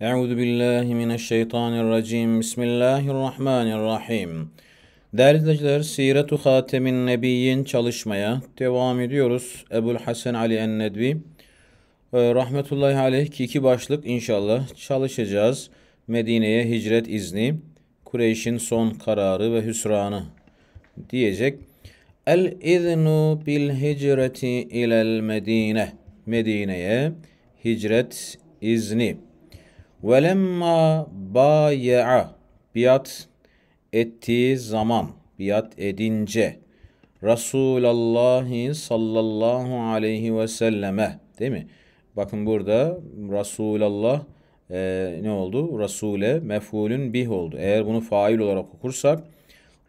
Euzu billahi mineşşeytanirracim. Bismillahirrahmanirrahim. Değerli izleyiciler, Siretu Hatemin Nebiyyin çalışmaya devam ediyoruz. Ebul Hasan Ali en-Nedvi ee, rahmetullahi aleyh ki iki başlık inşallah çalışacağız. Medine'ye hicret izni, Kureyş'in son kararı ve hüsranı diyecek. El iznu bil hicreti ilel medine. Medine'ye hicret izni. Velemma baya'a biat ettiği zaman, biat edince Resulallah sallallahu aleyhi ve selleme değil mi? Bakın burada Resulallah e, ne oldu? Resule mefulün bih oldu. Eğer bunu fail olarak okursak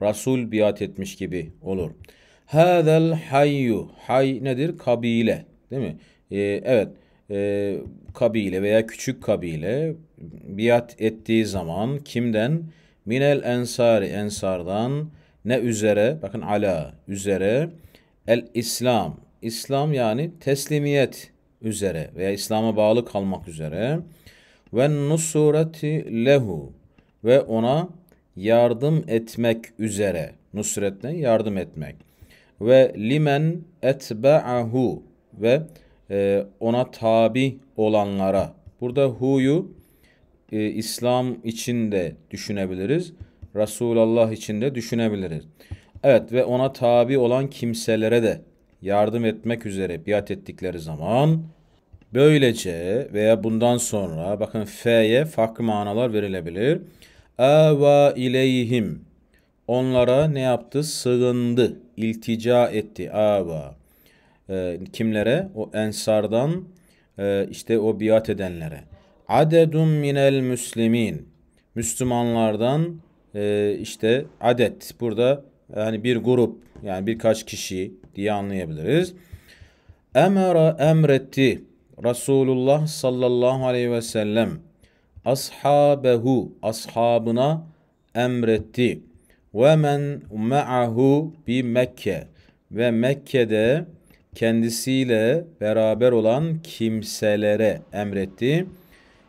Resul biat etmiş gibi olur. Hazel hayyu. Hay nedir? Kabile. Değil mi? E, evet. Evet e, ee, kabile veya küçük kabile biat ettiği zaman kimden? Minel ensari ensardan ne üzere? Bakın ala üzere. El İslam. İslam yani teslimiyet üzere veya İslam'a bağlı kalmak üzere. Ve nusureti lehu ve ona yardım etmek üzere. Nusret ne? Yardım etmek. Ve limen etba'ahu ve e, ona tabi olanlara. Burada hu'yu e, İslam için de düşünebiliriz. Resulullah için de düşünebiliriz. Evet ve ona tabi olan kimselere de yardım etmek üzere biat ettikleri zaman böylece veya bundan sonra bakın fe'ye farklı manalar verilebilir. Ava ileyhim onlara ne yaptı? Sığındı, iltica etti. Ava. E, kimlere? O ensardan e, işte o biat edenlere. Adedun minel müslimin. Müslümanlardan e, işte adet burada yani bir grup yani birkaç kişi diye anlayabiliriz. Emre emretti Resulullah sallallahu aleyhi ve sellem ashabehu ashabına emretti. Ve men ma'ahu bi Mekke ve Mekke'de kendisiyle beraber olan kimselere emretti.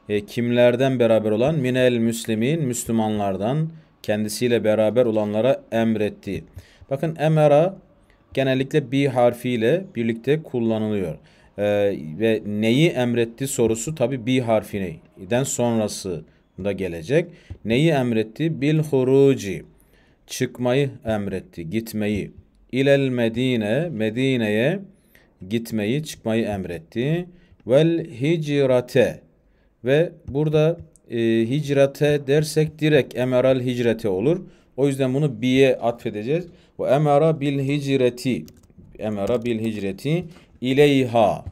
E, kimlerden beraber olan? Minel müslimin, Müslümanlardan kendisiyle beraber olanlara emretti. Bakın emera genellikle bi harfiyle birlikte kullanılıyor. E, ve neyi emretti sorusu tabi bi harfinden sonrası da gelecek. Neyi emretti? Bil huruci. Çıkmayı emretti, gitmeyi. İlel Medine, Medine'ye gitmeyi, çıkmayı emretti. Vel hicrate ve burada e, hicrate dersek direkt emeral hicrete olur. O yüzden bunu bi'ye atfedeceğiz. Ve emara bil hicreti emara bil hicreti ileyha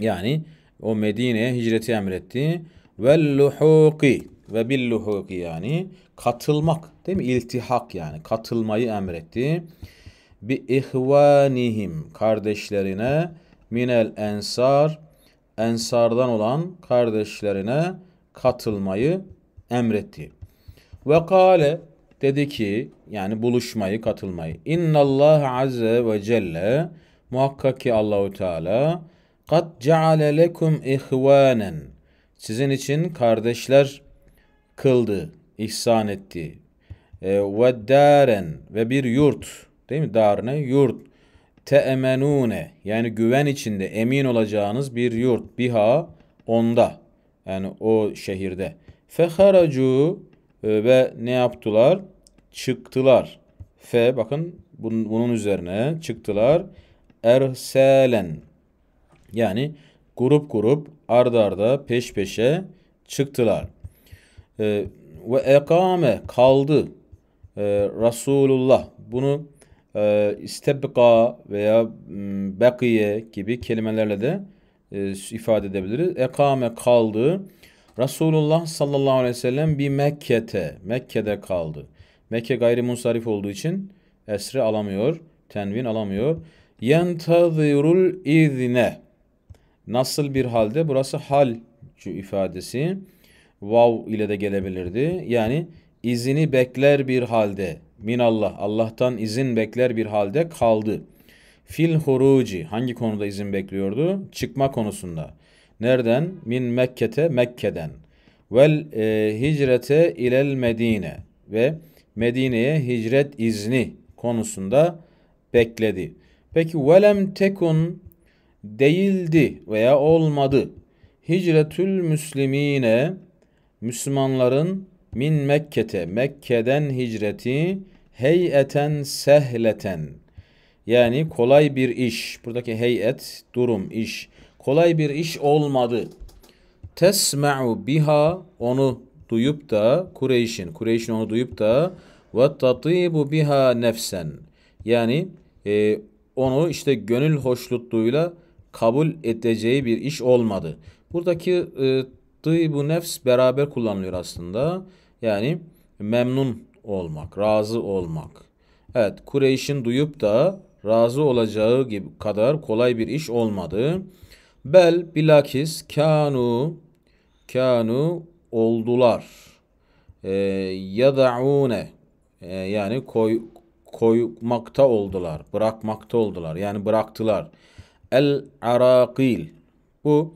yani o Medine'ye hicreti emretti. Vel luhuki ve bil luhuki yani katılmak değil mi? İltihak yani katılmayı emretti bi ihvanihim kardeşlerine minel ensar ensardan olan kardeşlerine katılmayı emretti. Ve kale dedi ki yani buluşmayı katılmayı. İnnallah azze ve celle muhakkak ki Allahu Teala kat ceale lekum ihvanen sizin için kardeşler kıldı, ihsan etti. E, ve daren ve bir yurt Değil mi? Darne yurt. Teemenune yani güven içinde emin olacağınız bir yurt. Biha onda. Yani o şehirde. Feharacu e, ve ne yaptılar? Çıktılar. Fe bakın bunun, üzerine çıktılar. Erselen yani grup grup ardarda arda peş peşe çıktılar. E, ve ekame kaldı. Ee, Resulullah bunu e, istebka veya ıı, bekiye gibi kelimelerle de ıı, ifade edebiliriz. Ekame kaldı. Resulullah sallallahu aleyhi ve sellem bir Mekke'te, Mekke'de kaldı. Mekke gayri munsarif olduğu için esri alamıyor, tenvin alamıyor. Yentazirul izne. Nasıl bir halde? Burası hal ifadesi. Vav ile de gelebilirdi. Yani izini bekler bir halde Min Allah, Allah'tan izin bekler bir halde kaldı. Fil huruci hangi konuda izin bekliyordu? Çıkma konusunda. Nereden? Min Mekke'te Mekke'den. Vel e, hicrete ilel Medine ve Medine'ye hicret izni konusunda bekledi. Peki velem tekun değildi veya olmadı. Hicretül müslimine Müslümanların min Mekke'te Mekke'den hicreti heyeten sehleten yani kolay bir iş. Buradaki heyet, durum, iş. Kolay bir iş olmadı. Tesma'u biha onu duyup da Kureyş'in, Kureyş'in onu duyup da ve tatibu biha nefsen. Yani e, onu işte gönül hoşnutluğuyla kabul edeceği bir iş olmadı. Buradaki e, bu nefs beraber kullanılıyor aslında. Yani memnun olmak, razı olmak. Evet Kureyş'in duyup da razı olacağı gibi kadar kolay bir iş olmadı. Bel bilakis kanu kanu oldular. E, ee, yadaune e, yani koy, koymakta oldular, bırakmakta oldular. Yani bıraktılar. El araqil bu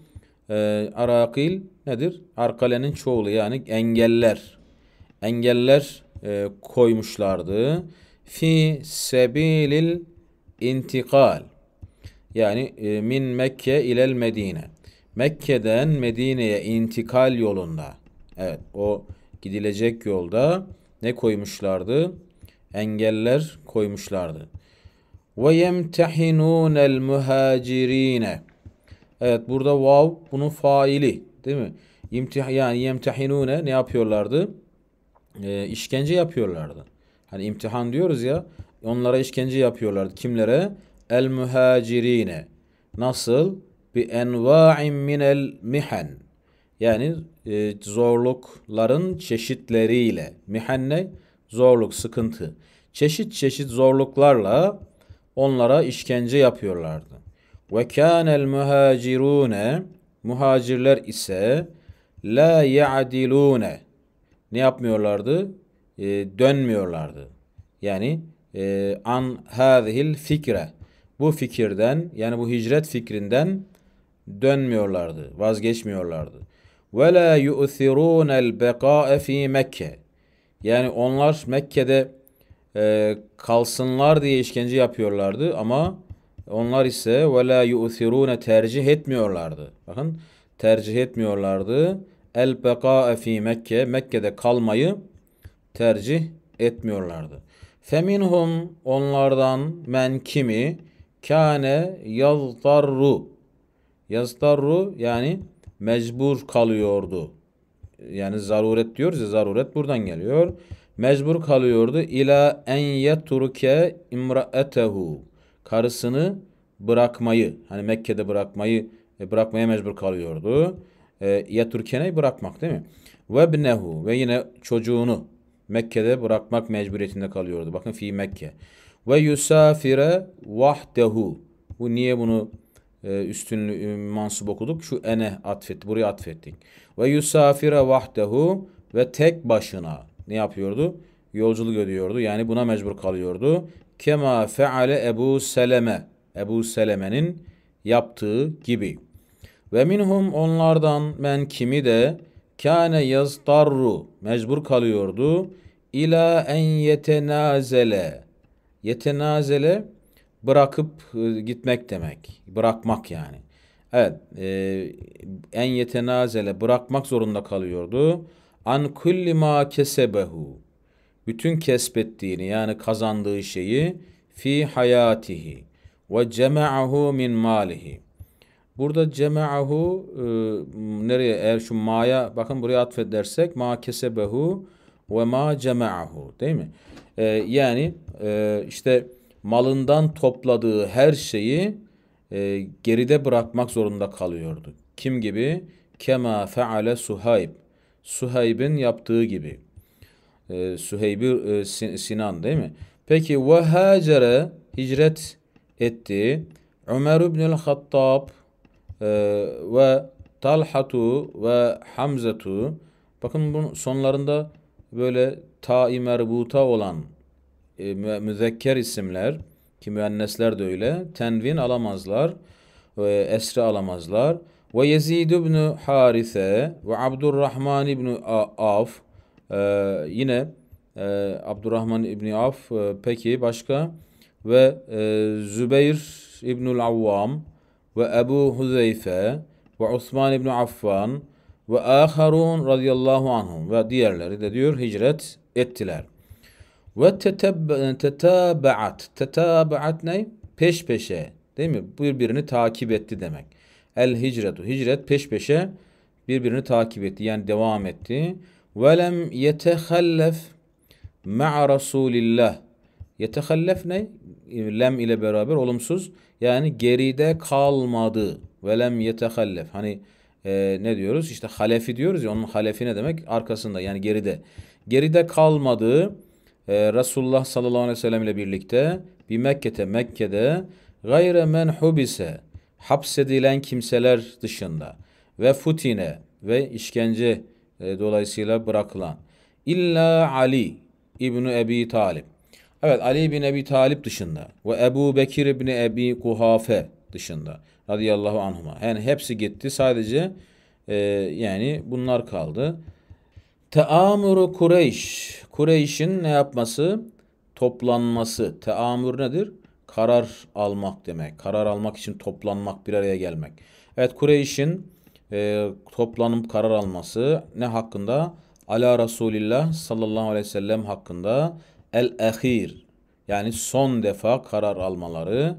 e, arakil nedir? Arkalenin çoğulu yani engeller. Engeller e, koymuşlardı. Fi sebilil intikal. Yani e, min Mekke ilel Medine. Mekke'den Medine'ye intikal yolunda. Evet o gidilecek yolda ne koymuşlardı? Engeller koymuşlardı. Ve yemtehinunel muhacirine. Evet burada vav bunun faili değil mi? İmtih yani yemtehinune ne yapıyorlardı? E, işkence yapıyorlardı. Hani imtihan diyoruz ya. Onlara işkence yapıyorlardı. Kimlere? El mühacirine. Nasıl? Bi enva'in minel mihen. Yani e, zorlukların çeşitleriyle. Mihen ne? Zorluk, sıkıntı. Çeşit çeşit zorluklarla onlara işkence yapıyorlardı. Ve kânel muhacirûne muhacirler ise la ya'dilûne ne yapmıyorlardı? E, dönmüyorlardı. Yani e, an hâzihil fikre bu fikirden yani bu hicret fikrinden dönmüyorlardı, vazgeçmiyorlardı. Ve la el bekâe fî Mekke. Yani onlar Mekke'de e, kalsınlar diye işkence yapıyorlardı ama onlar ise ve la tercih etmiyorlardı. Bakın tercih etmiyorlardı. El beka Mekke Mekke'de kalmayı tercih etmiyorlardı. Feminhum onlardan men kimi kâne yazdarru. Yazdarru yani mecbur kalıyordu. Yani zaruret diyoruz ya zaruret buradan geliyor. Mecbur kalıyordu ila en yetruke imraetehu karısını bırakmayı hani Mekke'de bırakmayı e, bırakmaya mecbur kalıyordu. E, Yatürken'i bırakmak değil mi? Ve bnehu ve yine çocuğunu Mekke'de bırakmak mecburiyetinde kalıyordu. Bakın fi Mekke. Ve yusafire vahdehu. Bu niye bunu e, üstünlü e, mansup okuduk? Şu ene atfet, buraya atfettik. Ve yusafire vahdehu ve tek başına ne yapıyordu? Yolculuk ödüyordu. Yani buna mecbur kalıyordu. Kema feale Ebu Seleme. Ebu Seleme'nin yaptığı gibi. Ve minhum onlardan men kimi de kâne yazdarru mecbur kalıyordu ila en yetenazele. Yetenazele bırakıp e, gitmek demek. Bırakmak yani. Evet, e, en yetenazele bırakmak zorunda kalıyordu. An kulli ma kesebehu bütün kesbettiğini yani kazandığı şeyi fi hayatihi ve cema'ahu min malihi. Burada cema'ahu e, nereye eğer şu ma'ya bakın buraya atfedersek ma kesebehu ve ma cema'ahu değil mi? E, yani e, işte malından topladığı her şeyi e, geride bırakmak zorunda kalıyordu. Kim gibi? Kema feale Suhayb. Suhayb'in yaptığı gibi e, Süheybi e, Sinan değil mi? Peki ve hacere hicret etti. Ömer İbnül Hattab e, ve Talhatu ve Hamzatu bakın bunun sonlarında böyle ta'i merbuta olan e, müzekker isimler ki müennesler de öyle tenvin alamazlar ve esri alamazlar ve Yezid ibn Harise ve Abdurrahman ibn Af ee, yine e, Abdurrahman İbni Af e, peki başka ve e, Zübeyir İbnül Avvam ve Ebu Huzeyfe ve Osman İbni Affan ve aharun radıyallahu anhum ve diğerleri de diyor hicret ettiler. Ve tetabaat. Tetabaat ne? Peş peşe. Değil mi? Birbirini takip etti demek. El hicretu. Hicret peş peşe birbirini takip etti. Yani devam etti velem yetehallef ma'a Resulillah. Yetehallef ne? Lem ile beraber olumsuz. Yani geride kalmadı. Velem yetehallef. Hani e, ne diyoruz? İşte halefi diyoruz ya onun halefi ne demek? Arkasında yani geride. Geride kalmadı. E, Resulullah sallallahu aleyhi ve sellem ile birlikte bir Mekke'te Mekke'de gayre men hubise hapsedilen kimseler dışında ve futine ve işkence e, dolayısıyla bırakılan. İlla Ali İbni Ebi Talib. Evet Ali bin Ebi Talip dışında ve Ebu Bekir İbni Ebi Kuhafe dışında radıyallahu anhuma. Yani hepsi gitti sadece e, yani bunlar kaldı. Teamuru Kureyş. Kureyş'in ne yapması? Toplanması. Teamür nedir? Karar almak demek. Karar almak için toplanmak, bir araya gelmek. Evet Kureyş'in e, toplanıp karar alması ne hakkında? Ala Resulillah sallallahu aleyhi ve sellem hakkında el ehir yani son defa karar almaları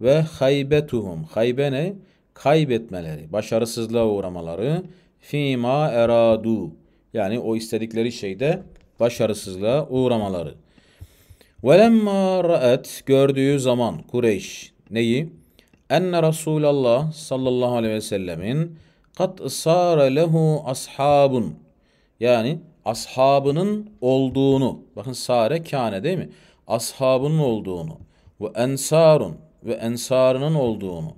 ve haybetuhum haybe ne? Kaybetmeleri, başarısızlığa uğramaları fima eradu yani o istedikleri şeyde başarısızlığa uğramaları. Velemma ra'et gördüğü zaman Kureyş neyi? Enne Resulallah sallallahu aleyhi ve sellemin Kat sara lehu ashabun. Yani ashabının olduğunu. Bakın sare kâne değil mi? Ashabının olduğunu. Ve ensarun ve ensarının olduğunu.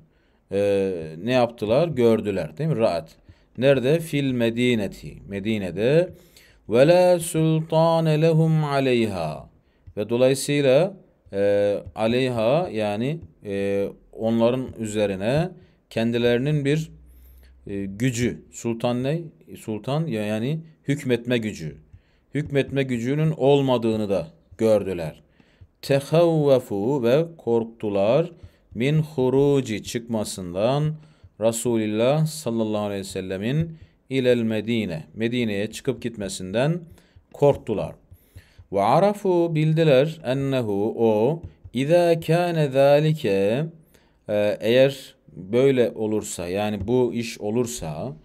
Ee, ne yaptılar? Gördüler değil mi? Rahat. Nerede? Fil medineti. Medine'de. Ve la sultane lehum aleyha. Ve dolayısıyla e, aleyha yani e, onların üzerine kendilerinin bir e, gücü. Sultan ne? Sultan yani hükmetme gücü. Hükmetme gücünün olmadığını da gördüler. Tehevvefu ve korktular min huruci çıkmasından Resulullah sallallahu aleyhi ve sellemin ilel Medine. Medine'ye çıkıp gitmesinden korktular. Ve arafu bildiler ennehu o İza kâne zâlike e, eğer böyle olursa yani bu iş olursa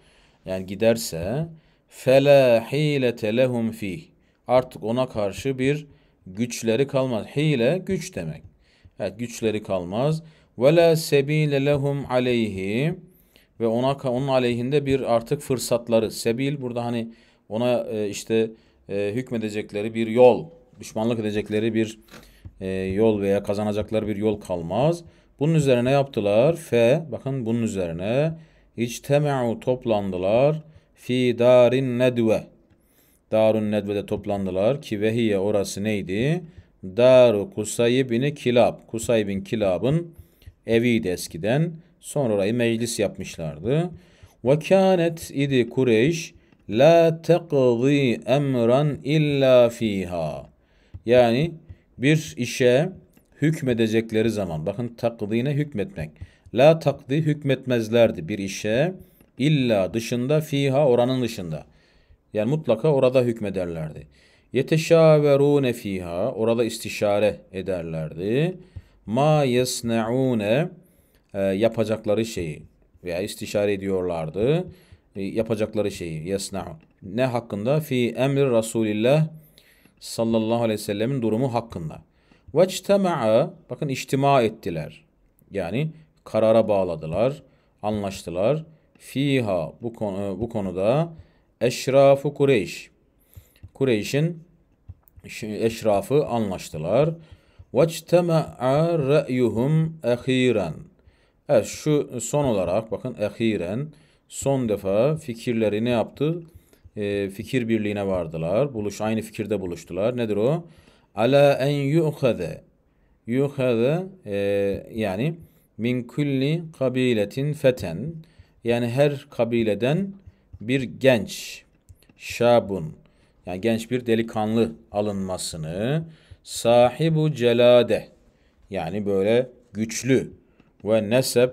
yani giderse fele hilete lehum fi artık ona karşı bir güçleri kalmaz. Hile güç demek. Evet güçleri kalmaz. Ve la sebile lehum aleyhi ve ona onun aleyhinde bir artık fırsatları. Sebil burada hani ona e, işte e, hükmedecekleri bir yol, düşmanlık edecekleri bir e, yol veya kazanacakları bir yol kalmaz. Bunun üzerine yaptılar. F, bakın bunun üzerine İctemeu toplandılar. Fi darin nedve. Darun nedvede toplandılar ki vehiye orası neydi? Daru Kusay bin Kilab. Kusay bin Kilab'ın eviydi eskiden. Sonra orayı meclis yapmışlardı. Ve kânet idi Kureyş la teqzi emran illa fiha. Yani bir işe hükmedecekleri zaman. Bakın takdine hükmetmek. La takdi hükmetmezlerdi bir işe illa dışında fiha oranın dışında. Yani mutlaka orada hükmederlerdi. Yeteşaverune fiha orada istişare ederlerdi. Ma yesneune e, yapacakları şeyi veya istişare ediyorlardı e, yapacakları şeyi yesna'un. Ne hakkında? Fi emri Resulillah sallallahu aleyhi ve sellemin durumu hakkında. Vectema'a bakın içtima ettiler. Yani karara bağladılar, anlaştılar. Fiha bu konu bu konuda eşrafu Kureyş. Kureyş'in eşrafı anlaştılar. Vectema'a ra'yuhum ahiren. Evet şu son olarak bakın ahiren son defa fikirleri ne yaptı? E, fikir birliğine vardılar. Buluş aynı fikirde buluştular. Nedir o? ala en yu'khade yu'khade e, yani min kulli kabiletin feten yani her kabileden bir genç şabun yani genç bir delikanlı alınmasını sahibu celade yani böyle güçlü ve nesep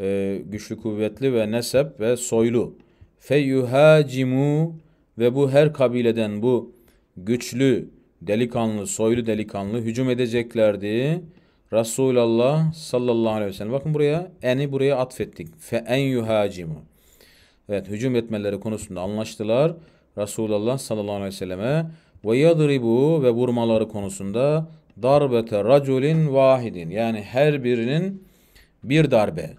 e, güçlü kuvvetli ve nesep ve soylu feyuhacimu ve bu her kabileden bu güçlü delikanlı, soylu delikanlı hücum edeceklerdi. Resulullah sallallahu aleyhi ve sellem. Bakın buraya eni buraya atfettik. Fe en yuhacimu. Evet hücum etmeleri konusunda anlaştılar. Resulullah sallallahu aleyhi ve selleme ve yadribu ve vurmaları konusunda darbete raculin vahidin. Yani her birinin bir darbe,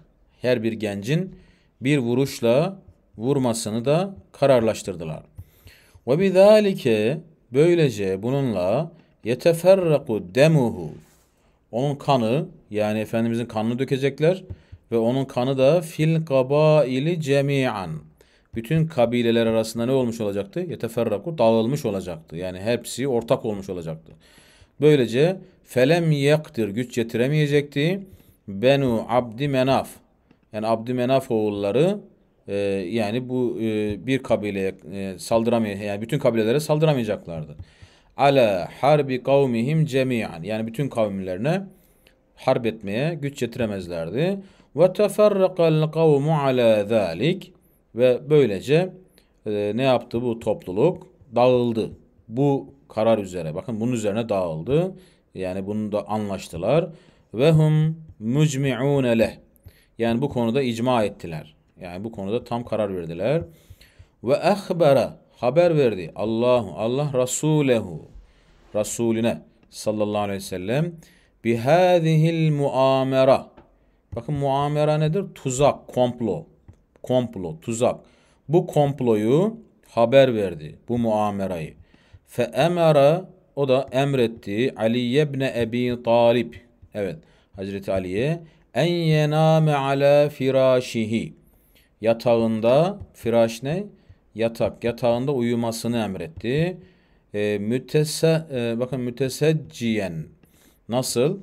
her bir gencin bir vuruşla vurmasını da kararlaştırdılar. Ve bizalike Böylece bununla yeteferraku demuhu. Onun kanı yani Efendimizin kanını dökecekler ve onun kanı da fil kabaili cemian. Bütün kabileler arasında ne olmuş olacaktı? Yeteferraku dağılmış olacaktı. Yani hepsi ortak olmuş olacaktı. Böylece felem yektir güç yetiremeyecekti. Benu Abdi Menaf. Yani abdi menaf oğulları e, yani bu e, bir kabileye e, saldıramay yani bütün kabilelere saldıramayacaklardı. Ala harbi kavmihim cemiyan yani bütün kavimlerine harp etmeye güç yetiremezlerdi. Ve teferrakal kavmu ala zalik ve böylece e, ne yaptı bu topluluk? Dağıldı. Bu karar üzere. Bakın bunun üzerine dağıldı. Yani bunu da anlaştılar. Ve hum mucmi'une leh. Yani bu konuda icma ettiler. Yani bu konuda tam karar verdiler. Ve ehbera haber verdi. Allahu Allah Rasulehu Resulüne sallallahu aleyhi ve sellem bihâzihil muamera. Bakın muamera nedir? Tuzak, komplo. Komplo, tuzak. Bu komployu haber verdi. Bu muamerayı. Fe emera o da emretti Ali ibn Ebi Talib. Evet. Hazreti Ali'ye en yename ala firâşihi yatağında firaş ne? Yatak yatağında uyumasını emretti. E, mütese e, bakın mütesecciyen nasıl?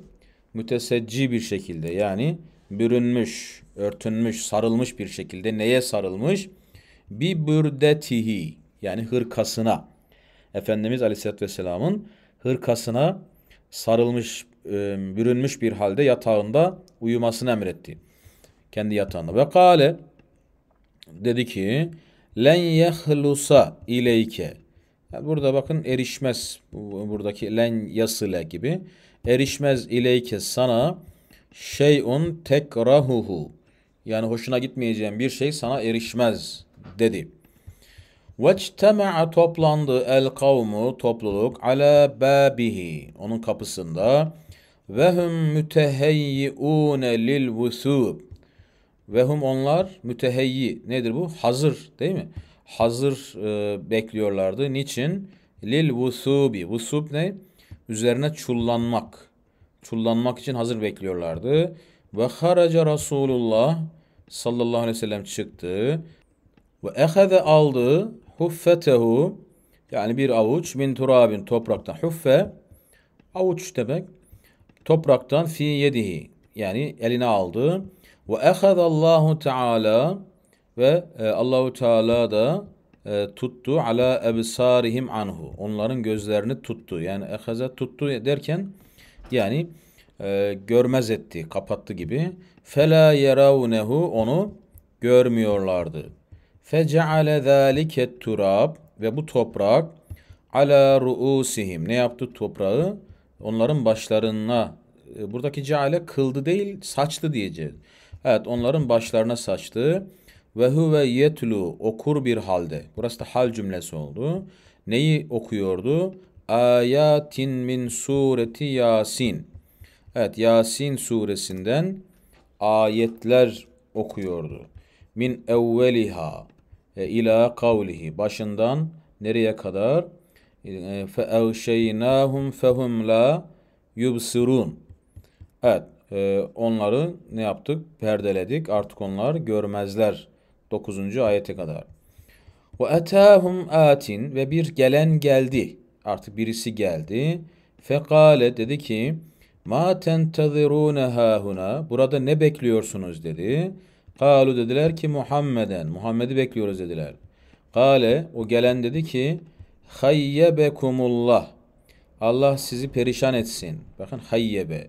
Mütesecci bir şekilde yani bürünmüş, örtünmüş, sarılmış bir şekilde neye sarılmış? bir bürdetihi yani hırkasına. Efendimiz Aleyhisselatü Vesselam'ın hırkasına sarılmış, e, bürünmüş bir halde yatağında uyumasını emretti. Kendi yatağında. Ve kâle dedi ki len yahlusa ileyke. Yani burada bakın erişmez buradaki len yasile gibi erişmez ileyke sana şeyun tekrahuhu. Yani hoşuna gitmeyeceğin bir şey sana erişmez dedi. Vectema'a toplandı el kavmu topluluk ala babihi onun kapısında ve hum müteheyyiune lil vusub ve hum onlar müteheyyi nedir bu? Hazır değil mi? Hazır e, bekliyorlardı. Niçin? Lil vusubi. Vusub ne? Üzerine çullanmak. Çullanmak için hazır bekliyorlardı. Ve haraca Resulullah sallallahu aleyhi ve sellem çıktı. Ve eheze aldı huffetehu yani bir avuç min turabin topraktan huffe avuç demek topraktan fi yedihi yani eline aldı ve ehadallahu Teala ve e, Allahu Teala da e, tuttu ala ebsarihim anhu. Onların gözlerini tuttu. Yani ehaza tuttu derken yani e, görmez etti, kapattı gibi. Fela yeravnehu onu görmüyorlardı. Feceale zâlike turab ve bu toprak ala ruusihim ne yaptı toprağı onların başlarına e, buradaki ceale kıldı değil saçtı diyeceğiz. Evet onların başlarına saçtı. Ve huve yetlu okur bir halde. Burası da hal cümlesi oldu. Neyi okuyordu? Ayatin min sureti Yasin. Evet Yasin suresinden ayetler okuyordu. Min evveliha e, ila kavlihi. Başından nereye kadar? E, fe evşeynâhum fehum la yubsirun. Evet e, onları ne yaptık? Perdeledik. Artık onlar görmezler. 9. ayete kadar. Ve etâhum atin ve bir gelen geldi. Artık birisi geldi. Fekale dedi ki ma tentezirûne hauna. burada ne bekliyorsunuz dedi. Kalu dediler ki Muhammeden. Muhammed'i bekliyoruz dediler. Kale o gelen dedi ki hayyebekumullah. Allah sizi perişan etsin. Bakın hayyebe.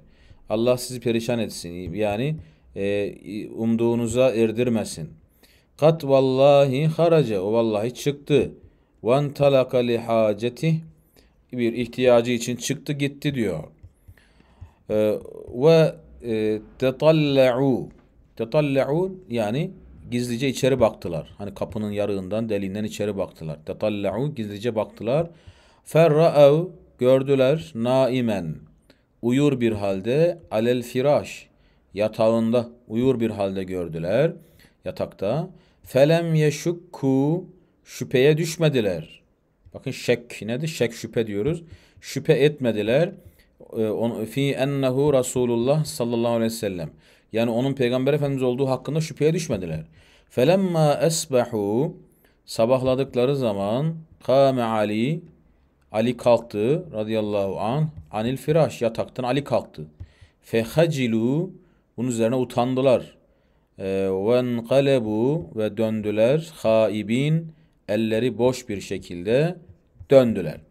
Allah sizi perişan etsin. Yani e, umduğunuza erdirmesin. Kat vallahi haraca. O vallahi çıktı. Van talaka li haceti. Bir ihtiyacı için çıktı gitti diyor. E, ve e, tetalla'u. Tetalla'u yani gizlice içeri baktılar. Hani kapının yarığından, deliğinden içeri baktılar. Tetalla'u gizlice baktılar. Ferra'u gördüler naimen uyur bir halde alel firaş yatağında uyur bir halde gördüler yatakta felem yeşukku şüpheye düşmediler. Bakın şek nedir? Şek şüphe diyoruz. Şüphe etmediler. Ee, Fi ennehu Rasulullah sallallahu aleyhi ve sellem. Yani onun peygamber efendimiz olduğu hakkında şüpheye düşmediler. Felemma esbahu sabahladıkları zaman kâme Ali Ali kalktı radıyallahu an anil firaş yataktan Ali kalktı. Fehacilu bunun üzerine utandılar. Ee, ve kalebu ve döndüler haibin elleri boş bir şekilde döndüler.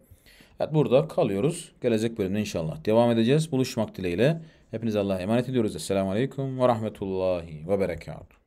Evet burada kalıyoruz. Gelecek bölümde inşallah devam edeceğiz. Buluşmak dileğiyle. hepiniz Allah'a emanet ediyoruz. Esselamu Aleyküm ve Rahmetullahi ve Berekatuhu.